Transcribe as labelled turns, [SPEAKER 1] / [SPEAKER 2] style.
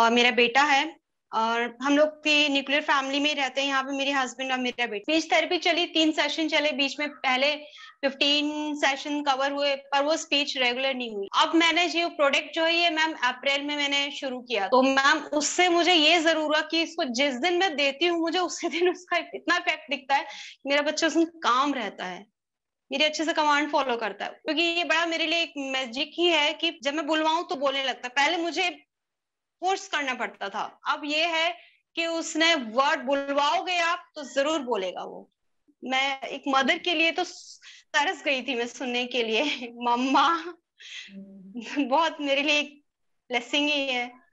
[SPEAKER 1] और मेरा बेटा है और हम लोग की न्यूक्लियर फैमिली में रहते हैं यहाँ पे मेरे हस्बैंड और मेरा बेटा स्पीच थेरेपी चली तीन सेशन चले बीच में पहले फिफ्टीन सेशन कवर हुए पर वो स्पीच रेगुलर नहीं हुई अब मैंने जो प्रोडक्ट जो है ये मैम अप्रैल में मैंने शुरू किया तो मैम उससे मुझे ये जरूर हुआ कि इसको जिस दिन मैं देती हूँ मुझे उसी दिन उसका इतना इफेक्ट दिखता है मेरा बच्चा उसमें काम रहता है मेरे अच्छे से कमांड फॉलो करता है क्योंकि ये बड़ा मेरे लिए एक मैजिक ही है कि जब मैं बुलवाऊं तो बोलने लगता है पहले मुझे फोर्स करना पड़ता था अब ये है कि उसने वर्ड बुलवाओगे आप तो जरूर बोलेगा वो मैं एक मदर के लिए तो तरस गई थी मैं सुनने के लिए मम्मा हम्म। बहुत मेरे लिए ब्लेसिंग ही है